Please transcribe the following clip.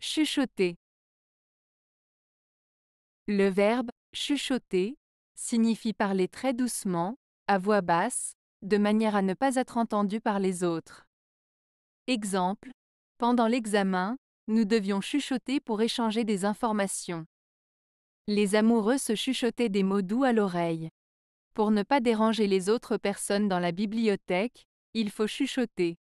Chuchoter. Le verbe chuchoter signifie parler très doucement, à voix basse, de manière à ne pas être entendu par les autres. Exemple, pendant l'examen, nous devions chuchoter pour échanger des informations. Les amoureux se chuchotaient des mots doux à l'oreille. Pour ne pas déranger les autres personnes dans la bibliothèque, il faut chuchoter.